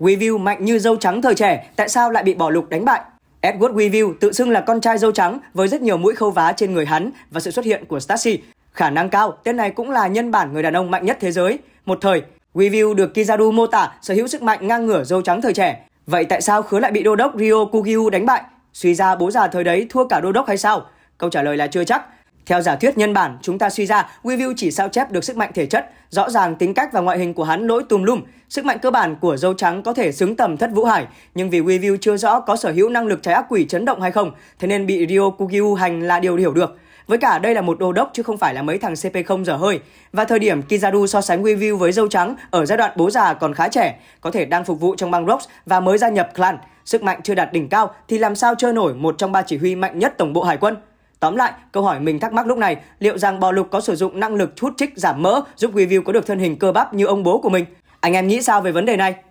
Weaville mạnh như dâu trắng thời trẻ, tại sao lại bị bỏ lục đánh bại? Edward Weaville tự xưng là con trai dâu trắng với rất nhiều mũi khâu vá trên người hắn và sự xuất hiện của Stacy. Khả năng cao, tên này cũng là nhân bản người đàn ông mạnh nhất thế giới. Một thời, Weaville được Kizaru mô tả sở hữu sức mạnh ngang ngửa dâu trắng thời trẻ. Vậy tại sao khứa lại bị đô đốc Rio Kugiu đánh bại? Suy ra bố già thời đấy thua cả đô đốc hay sao? Câu trả lời là chưa chắc. Theo giả thuyết nhân bản, chúng ta suy ra Weevil chỉ sao chép được sức mạnh thể chất, rõ ràng tính cách và ngoại hình của hắn lỗi tùm lum. Sức mạnh cơ bản của dâu trắng có thể xứng tầm thất vũ hải, nhưng vì Weevil chưa rõ có sở hữu năng lực trái ác quỷ chấn động hay không, thế nên bị Rio Ryokugyu hành là điều hiểu được. Với cả đây là một đô đốc chứ không phải là mấy thằng CP0 dở hơi. Và thời điểm Kizaru so sánh Weevil với dâu trắng ở giai đoạn bố già còn khá trẻ, có thể đang phục vụ trong băng Rocks và mới gia nhập clan. Sức mạnh chưa đạt đỉnh cao thì làm sao chơi nổi một trong ba chỉ huy mạnh nhất tổng bộ hải quân. Tóm lại, câu hỏi mình thắc mắc lúc này, liệu rằng bò lục có sử dụng năng lực hút trích giảm mỡ giúp review có được thân hình cơ bắp như ông bố của mình? Anh em nghĩ sao về vấn đề này?